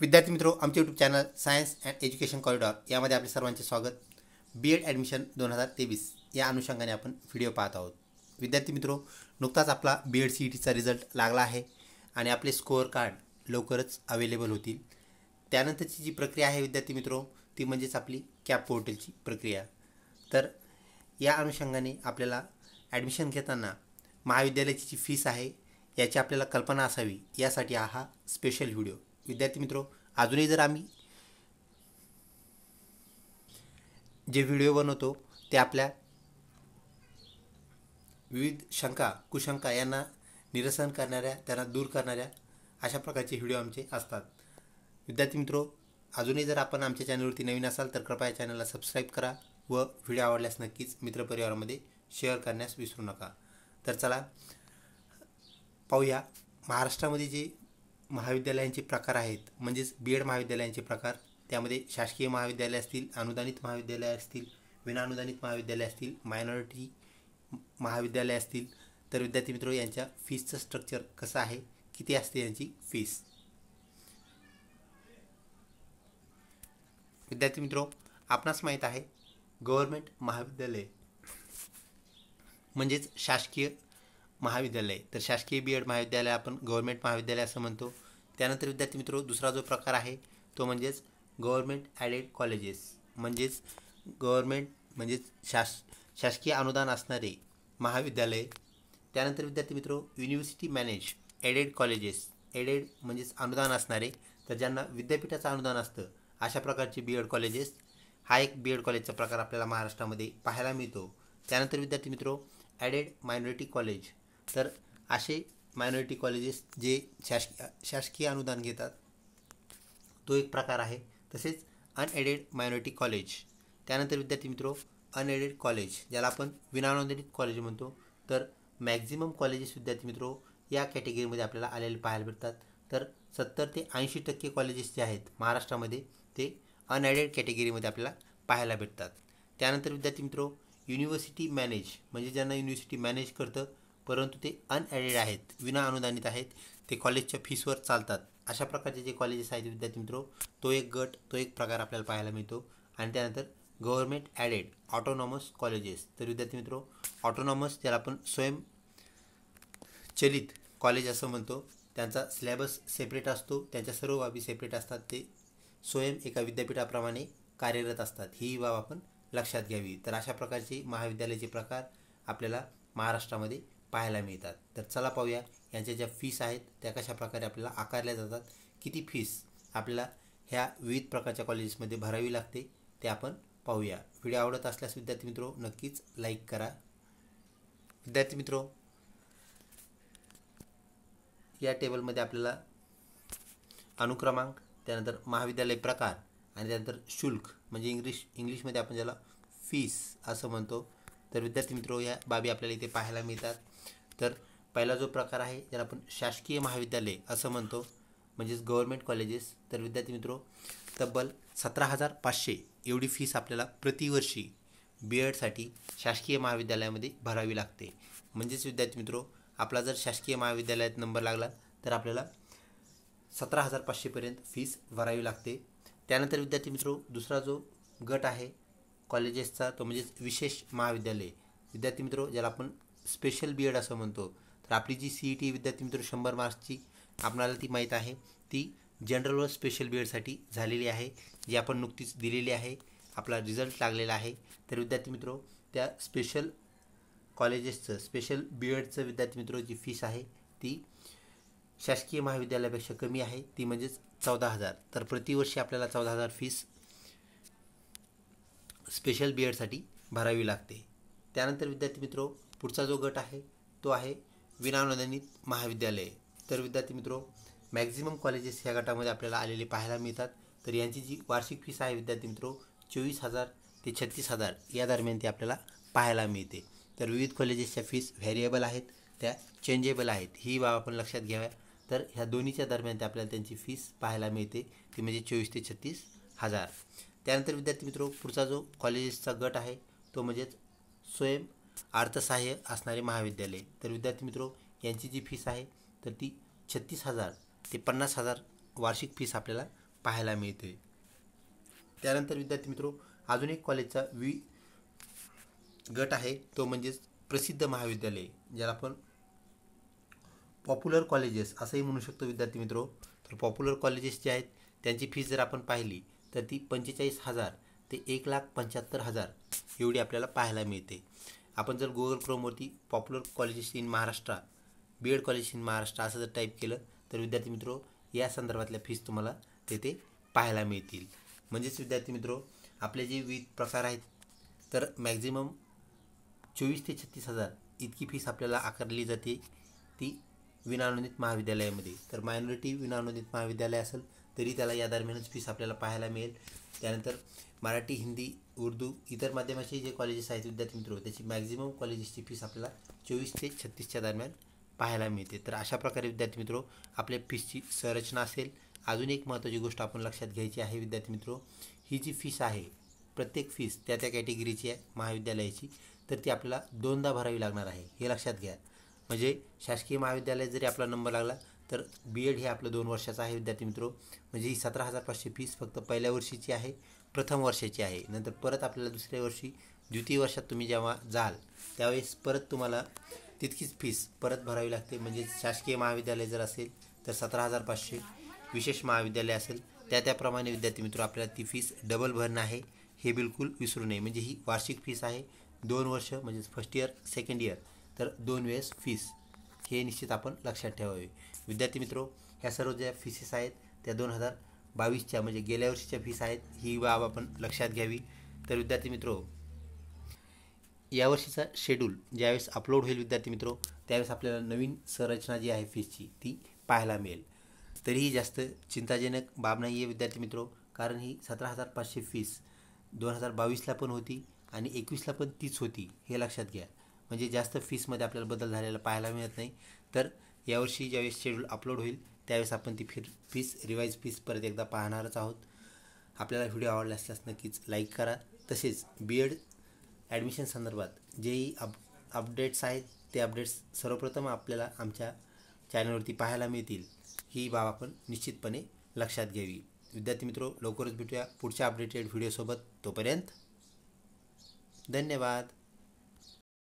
विद्यार्थी मित्रो आमचे YouTube channel science and education corridor यामध्ये आपले सर्वांचे स्वागत बी एड ॲडमिशन दोन हजार तेवीस या अनुषंगाने आपण व्हिडिओ पाहत आहोत विद्यार्थी मित्रो नुकताच आपला बी एड सी ई टीचा रिझल्ट लागला आहे आणि आपले स्कोअर कार्ड लवकरच अवेलेबल होतील त्यानंतरची जी प्रक्रिया आहे विद्यार्थी मित्रो ती म्हणजेच आपली कॅप पोर्टलची प्रक्रिया तर या अनुषंगाने आपल्याला ॲडमिशन घेताना महाविद्यालयाची जी फीस आहे याची आपल्याला कल्पना असावी यासाठी हा हा स्पेशल व्हिडिओ विद्यार्थी मित्रो अजूनही जर आम्ही जे व्हिडिओ बनवतो ते आपल्या विविध शंका कुशंका यांना निरसन करणाऱ्या त्यांना दूर करणाऱ्या अशा प्रकारचे व्हिडिओ आमचे असतात विद्यार्थी मित्रो अजूनही जर आपण आमच्या चॅनलवरती नवीन असाल तर कृपया चॅनलला सबस्क्राईब करा व व्हिडिओ आवडल्यास नक्कीच मित्रपरिवारामध्ये शेअर करण्यास विसरू नका तर चला पाहूया महाराष्ट्रामध्ये जे महाविद्यालयांचे प्रकार आहेत म्हणजेच बी एड महाविद्यालयांचे प्रकार त्यामध्ये शासकीय महाविद्यालय असतील अनुदानित महाविद्यालय असतील विनाअनुदानित महाविद्यालय असतील मायनॉरिटी महाविद्यालय असतील तर विद्यार्थी मित्र यांच्या फीजचं स्ट्रक्चर कसं आहे किती असते यांची फीस विद्यार्थी मित्रो आपणास माहीत आहे गव्हर्मेंट महाविद्यालय म्हणजेच शासकीय महाविद्यालय तर शासकीय बी एड महाविद्यालय आपण गव्हर्मेंट महाविद्यालय असं म्हणतो त्यानंतर विद्यार्थी मित्रो दुसरा जो प्रकार आहे तो म्हणजेच गव्हर्मेंट ॲडेड कॉलेजेस म्हणजेच गव्हर्मेंट म्हणजेच शास शासकीय अनुदान असणारे महाविद्यालय त्यानंतर विद्यार्थी मित्रो university manage aided colleges aided म्हणजेच अनुदान असणारे तर ज्यांना विद्यापीठाचं अनुदान असतं अशा प्रकारचे बी एड कॉलेजेस हा एक बी एड कॉलेजचा प्रकार आपल्याला महाराष्ट्रामध्ये पाहायला मिळतो त्यानंतर विद्यार्थी मित्रो ॲडेड मायनॉरिटी कॉलेज तर असे मायनॉरिटी कॉलेजेस जे शासकीय शासकीय अनुदान घेतात तो एक प्रकार आहे तसेच अनएडेड मायनॉरिटी कॉलेज त्यानंतर विद्यार्थी मित्रो अनएडेड कॉलेज ज्याला आपण विनानुदानित कॉलेज म्हणतो तर मॅक्झिमम कॉलेजेस विद्यार्थी मित्रो या कॅटेगरीमध्ये आपल्याला आलेले पाहायला भेटतात तर सत्तर ते ऐंशी टक्के कॉलेजेस जे आहेत महाराष्ट्रामध्ये ते अनएडेड कॅटेगरीमध्ये आपल्याला पाहायला भेटतात त्यानंतर विद्यार्थी मित्रो युनिव्हर्सिटी मॅनेज म्हणजे ज्यांना युनिव्हर्सिटी मॅनेज करतं परंतु ते अनॲडेड आहेत विना अनुदानित आहेत ते कॉलेजच्या फीसवर चालतात अशा प्रकारचे जे कॉलेजेस आहेत विद्यार्थी मित्रो तो एक गट तो एक प्रकार आपल्याला पाहायला मिळतो आणि त्यानंतर गव्हर्मेंट ॲडेड ऑटोनॉमस कॉलेजेस तर विद्यार्थी मित्रो ऑटोनॉमस ज्याला आपण स्वयं चलित कॉलेज असं म्हणतो त्यांचा सिलेबस सेपरेट असतो त्यांच्या सर्व बाबी सेपरेट असतात ते स्वयं एका विद्यापीठाप्रमाणे कार्यरत असतात ही बाब आपण लक्षात घ्यावी तर अशा प्रकारचे महाविद्यालयाचे प्रकार आपल्याला महाराष्ट्रामध्ये पाहायला मिळतात तर चला पाहूया यांच्या ज्या फीस आहेत त्या कशा प्रकारे आपल्याला आकारल्या जातात किती फीस आपल्याला ह्या विविध प्रकारच्या कॉलेजेसमध्ये भरावी लागते ते आपण पाहूया व्हिडिओ आवडत असल्यास विद्यार्थी मित्रो नक्कीच लाईक करा विद्यार्थी मित्रो या टेबलमध्ये आपल्याला अनुक्रमांक त्यानंतर महाविद्यालय प्रकार आणि त्यानंतर शुल्क म्हणजे इंग्लिश इंग्लिशमध्ये आपण ज्याला फीस असं म्हणतो तर विद्यार्थी मित्रो या बाबी आपल्याला इथे पाहायला मिळतात तर पहिला जो प्रकार आहे ज्याला आपण शासकीय महाविद्यालय असं म्हणतो म्हणजेच गव्हर्मेंट कॉलेजेस तर विद्यार्थी मित्रो तब्बल सतरा हजार पाचशे एवढी फीस आपल्याला प्रतिवर्षी बी एडसाठी e शासकीय महाविद्यालयामध्ये भरावी लागते म्हणजेच विद्यार्थी मित्रो आपला जर शासकीय महाविद्यालयात नंबर लागला तर आपल्याला सतरा हजार पाचशेपर्यंत फीस भरावी लागते त्यानंतर विद्यार्थी मित्रो दुसरा जो गट आहे कॉलेजेसचा तो म्हणजेच विशेष महाविद्यालय विद्यार्थी मित्रो ज्याला आपण स्पेशल बी एड असं म्हणतो तर आपली जी सी ई टी विद्यार्थी मित्र शंभर मार्क्सची आपणाला ती माहीत आहे ती जनरल व स्पेशल बी एडसाठी झालेली आहे जी आपण नुकतीच दिलेली आहे आपला रिझल्ट लागलेला आहे तर विद्यार्थी मित्रो त्या स्पेशल कॉलेजेसचं स्पेशल बी एडचं विद्यार्थी मित्रो जी फीस आहे ती शासकीय महाविद्यालयापेक्षा कमी आहे ती म्हणजेच चौदा हजार तर प्रतिवर्षी आपल्याला चौदा हजार फीस स्पेशल बी एडसाठी भरावी लागते त्यानंतर विद्यार्थी मित्रो पुढचा जो गट आहे तो आहे विनानोंदणीत महाविद्यालय तर विद्यार्थी मित्रो मॅक्झिमम कॉलेजेस ह्या गटामध्ये आपल्याला आलेले पाहायला मिळतात तर यांची जी वार्षिक फीस आहे विद्यार्थी मित्रो चोवीस हजार ते छत्तीस हजार या दरम्यान ते आपल्याला पाहायला मिळते तर विविध कॉलेजेसच्या फीस व्हॅरिएबल आहेत त्या चेंजेबल आहेत ही बाब आपण लक्षात घ्याव्या तर ह्या दोन्हीच्या दरम्यान ते आपल्याला त्यांची फीस पाहायला मिळते ती म्हणजे चोवीस ते छत्तीस हजार त्यानंतर विद्यार्थी मित्रो पुढचा जो कॉलेजेसचा गट आहे तो म्हणजेच स्वयं अर्थसहाय्य असणारे महाविद्यालय तर विद्यार्थी मित्रो यांची जी फीस आहे तर ती छत्तीस हजार ते पन्नास हजार वार्षिक फीस आपल्याला पाहायला मिळते त्यानंतर विद्यार्थी मित्रो अजून एक कॉलेजचा वी गट आहे तो म्हणजेच प्रसिद्ध महाविद्यालय ज्याला आपण पॉप्युलर कॉलेजेस असंही म्हणू शकतो विद्यार्थी मित्रो तर पॉप्युलर कॉलेजेस जे आहेत त्यांची फीस जर आपण पाहिली तर ती पंचेचाळीस हजार ते एक लाख पंच्याहत्तर हजार एवढी आपल्याला पाहायला मिळते आपण जर गुगल क्रोमवरती popular colleges in Maharashtra B Ed college in Maharashtra असं जर टाईप केलं तर विद्यार्थी मित्रो या संदर्भातल्या फीस तुम्हाला तेथे पाहायला मिळतील म्हणजेच विद्यार्थी मित्रो आपले जे विविध प्रकार आहेत तर मॅक्झिमम चोवीस ते छत्तीस हजार इतकी फीस आपल्याला आकारली जाते ती विनानुदित महाविद्यालयामध्ये तर मायनॉरिटी विनानुदित महाविद्यालय असेल तरी त्याला या दरम्यानच फीस आपल्याला पाहायला मिळेल त्यानंतर मराठी हिंदी उर्दू इतर माध्यमाचे जे कॉलेजेस आहेत विद्यार्थी मित्र त्याची मॅक्झिमम कॉलेजेसची फीस आपल्याला चोवीस ते छत्तीसच्या दरम्यान पाहायला मिळते तर अशा प्रकारे विद्यार्थी मित्रो आपल्या फीसची संरचना असेल अजून एक महत्त्वाची गोष्ट आपण लक्षात घ्यायची आहे विद्यार्थी मित्रो ही जी फीस आहे प्रत्येक फीस त्या त्या कॅटेगरीची आहे महाविद्यालयाची तर ती आपल्याला दोनदा भरावी लागणार आहे हे लक्षात घ्या म्हणजे शासकीय महाविद्यालय जरी आपला नंबर लागला तर बी एड हे आपलं दोन वर्षाचं आहे विद्यार्थी मित्रो म्हणजे ही सतरा हजार पाचशे फीस फक्त पहिल्या वर्षीची आहे प्रथम वर्षाची आहे नंतर परत आपल्याला दुसऱ्या वर्षी द्वितीय वर्षात तुम्ही जेव्हा जाल त्यावेळेस परत तुम्हाला तितकीच फीस परत भरावी लागते म्हणजे शासकीय महाविद्यालय जर असेल तर सतरा हजार पाचशे विशेष महाविद्यालय असेल त्या त्याप्रमाणे विद्यार्थी मित्र आपल्याला ती फीस डबल भरणं आहे हे बिलकुल विसरू नये म्हणजे ही वार्षिक फीस आहे दोन वर्ष म्हणजे फर्स्ट इयर सेकंड इयर तर दोन वेळेस फीस हे निश्चित आपण लक्षात ठेवावे विद्यार्थी मित्रो ह्या सर्व ज्या फीसेस आहेत त्या दोन हजार बावीसच्या म्हणजे गेल्या वर्षीच्या फीस आहेत ही बाब आपण लक्षात घ्यावी तर विद्यार्थी मित्रो यावर्षीचा शेड्यूल ज्यावेळेस अपलोड होईल विद्यार्थी मित्रो त्यावेळेस आपल्याला नवीन संरचना जी आहे फीसची ती पाहायला मिळेल तरीही जास्त चिंताजनक बाब नाही आहे विद्यार्थी मित्रो कारण ही सतरा हजार पाचशे फीस दोन हजार बावीसला पण होती आणि एकवीसला पण तीच होती हे लक्षात घ्या म्हणजे जास्त फीसमध्ये आपल्याला बदल झालेला पाहायला मिळत नाही तर यावर्षी ज्यावेळेस शेड्यूल अपलोड होईल त्यावेळेस आपण ती फिर फीस रिवाईज फीस परत एकदा पाहणारच आहोत आपल्याला व्हिडिओ आवडला असल्यास नक्कीच लाईक करा तसेच बी एड ॲडमिशन संदर्भात जेही अप अपडेट्स आहेत ते अपडेट्स सर्वप्रथम आपल्याला आमच्या चॅनलवरती पाहायला मिळतील ही बाब आपण निश्चितपणे लक्षात घ्यावी विद्यार्थी मित्रो लवकरच भेटूया पुढच्या अपडेटेड व्हिडिओसोबत तोपर्यंत धन्यवाद